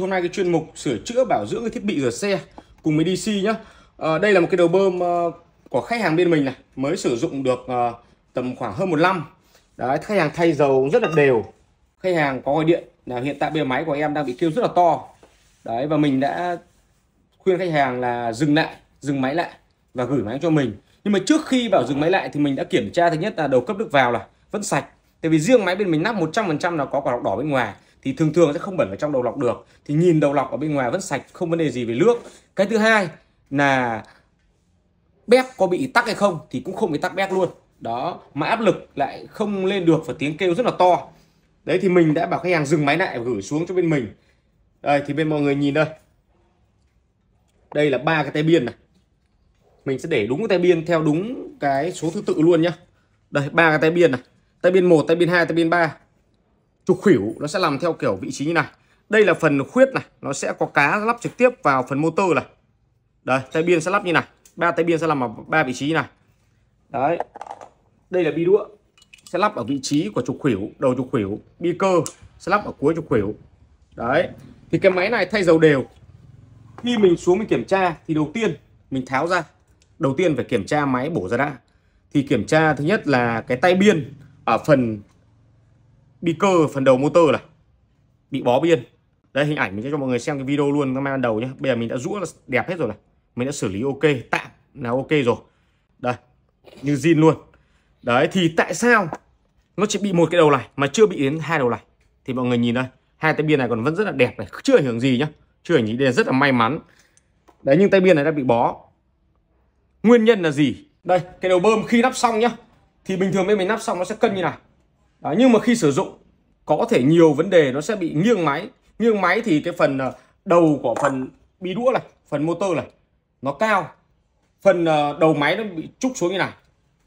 Hôm nay cái chuyên mục sửa chữa bảo dưỡng cái thiết bị rửa xe cùng với DC nhá. À, đây là một cái đầu bơm uh, của khách hàng bên mình này, mới sử dụng được uh, tầm khoảng hơn một năm. Đấy, khách hàng thay dầu rất là đều. Khách hàng có gọi điện là hiện tại bề máy của em đang bị kêu rất là to. Đấy và mình đã khuyên khách hàng là dừng lại, dừng máy lại và gửi máy cho mình. Nhưng mà trước khi bảo dừng máy lại thì mình đã kiểm tra thứ nhất là đầu cấp nước vào là vẫn sạch. Tại vì riêng máy bên mình nắp 100% là có quả lọc đỏ bên ngoài thì thường thường sẽ không bẩn vào trong đầu lọc được thì nhìn đầu lọc ở bên ngoài vẫn sạch không vấn đề gì về nước cái thứ hai là bếp có bị tắc hay không thì cũng không bị tắc bếp luôn đó mà áp lực lại không lên được và tiếng kêu rất là to đấy thì mình đã bảo khách hàng dừng máy lại và gửi xuống cho bên mình đây thì bên mọi người nhìn đây đây là ba cái tay biên này mình sẽ để đúng cái tay biên theo đúng cái số thứ tự luôn nhá đây ba cái tay biên này tay biên 1, tay biên 2, tay biên 3 trục khỉu nó sẽ làm theo kiểu vị trí như này đây là phần khuyết này nó sẽ có cá lắp trực tiếp vào phần motor này đây tay biên sẽ lắp như này ba tay biên sẽ làm ở ba vị trí này đấy đây là bi đũa sẽ lắp ở vị trí của trục khuỷu đầu trục khuỷu bi cơ sẽ lắp ở cuối trục khuỷu đấy thì cái máy này thay dầu đều khi mình xuống mình kiểm tra thì đầu tiên mình tháo ra đầu tiên phải kiểm tra máy bổ ra đã thì kiểm tra thứ nhất là cái tay biên ở phần bị cơ phần đầu motor này bị bó biên đây hình ảnh mình sẽ cho mọi người xem cái video luôn các ban đầu nhé bây giờ mình đã rũa đẹp hết rồi này mình đã xử lý ok tạm là ok rồi đây như zin luôn đấy thì tại sao nó chỉ bị một cái đầu này mà chưa bị đến hai đầu này thì mọi người nhìn đây hai tay biên này còn vẫn rất là đẹp này chưa ảnh hưởng gì nhá chưa ảnh hưởng gì đây rất là may mắn đấy nhưng tay biên này đã bị bó nguyên nhân là gì đây cái đầu bơm khi lắp xong nhá thì bình thường bên mình lắp xong nó sẽ cân như nào à, nhưng mà khi sử dụng có thể nhiều vấn đề nó sẽ bị nghiêng máy nghiêng máy thì cái phần ờ, đầu của phần bi đũa này phần motor này nó cao phần ờ, đầu máy nó bị trúc xuống như này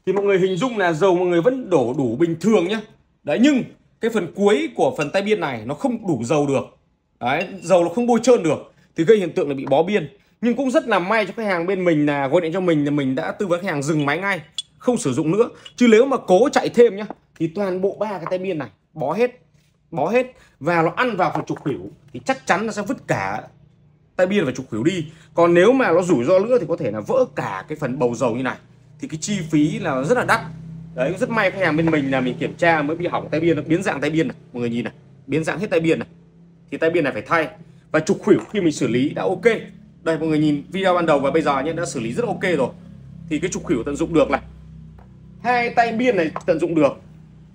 thì mọi người hình dung là dầu mọi người vẫn đổ đủ bình thường nhé đấy nhưng cái phần cuối của phần tay biên này nó không đủ dầu được đấy dầu nó không bôi trơn được thì gây hiện tượng là bị bó biên nhưng cũng rất là may cho khách hàng bên mình là gọi điện cho mình là mình đã tư vấn khách hàng dừng máy ngay không sử dụng nữa chứ nếu mà cố chạy thêm nhé thì toàn bộ ba cái tay biên này bó hết bó hết và nó ăn vào phần trục khỉu thì chắc chắn nó sẽ vứt cả tay biên và trục khỉu đi còn nếu mà nó rủi ro nữa thì có thể là vỡ cả cái phần bầu dầu như này thì cái chi phí là rất là đắt đấy rất may khách hàng bên mình là mình kiểm tra mới bị hỏng tay biên nó biến dạng tay biên này mọi người nhìn này biến dạng hết tay biên này thì tay biên này phải thay và trục khỉu khi mình xử lý đã ok đây mọi người nhìn video ban đầu và bây giờ nhé đã xử lý rất ok rồi thì cái trục khỉu tận dụng được này hai tay biên này tận dụng được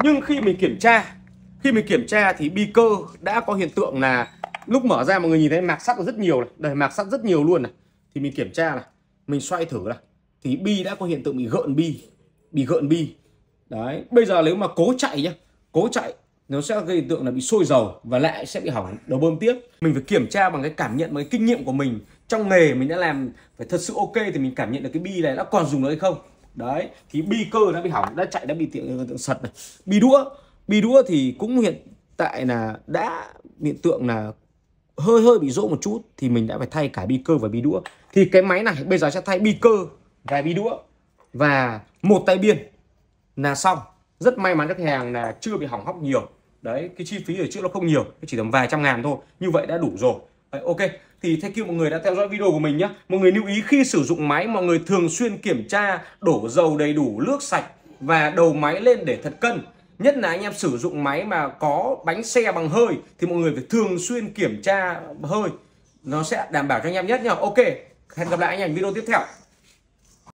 nhưng khi mình kiểm tra khi mình kiểm tra thì bi cơ đã có hiện tượng là lúc mở ra mọi người nhìn thấy mạc sắt rất nhiều này đây mạc sắt rất nhiều luôn này thì mình kiểm tra này mình xoay thử này thì bi đã có hiện tượng bị gợn bi bị gợn bi đấy bây giờ nếu mà cố chạy nhá cố chạy nó sẽ gây hiện tượng là bị sôi dầu và lại sẽ bị hỏng đầu bơm tiếp mình phải kiểm tra bằng cái cảm nhận bằng cái kinh nghiệm của mình trong nghề mình đã làm phải thật sự ok thì mình cảm nhận được cái bi này đã còn dùng được hay không đấy thì bi cơ đã bị hỏng đã chạy đã bị tượng, tượng sật này bi đũa bi đũa thì cũng hiện tại là đã hiện tượng là hơi hơi bị rỗ một chút thì mình đã phải thay cả bi cơ và bi đũa thì cái máy này bây giờ sẽ thay bi cơ và bi đũa và một tay biên là xong rất may mắn khách hàng là chưa bị hỏng hóc nhiều đấy cái chi phí ở trước nó không nhiều chỉ tầm vài trăm ngàn thôi như vậy đã đủ rồi Đấy, ok thì thank you mọi người đã theo dõi video của mình nhé mọi người lưu ý khi sử dụng máy mọi người thường xuyên kiểm tra đổ dầu đầy đủ nước sạch và đầu máy lên để thật cân nhất là anh em sử dụng máy mà có bánh xe bằng hơi thì mọi người phải thường xuyên kiểm tra hơi nó sẽ đảm bảo cho anh em nhất nhá ok hẹn gặp lại anh em video tiếp theo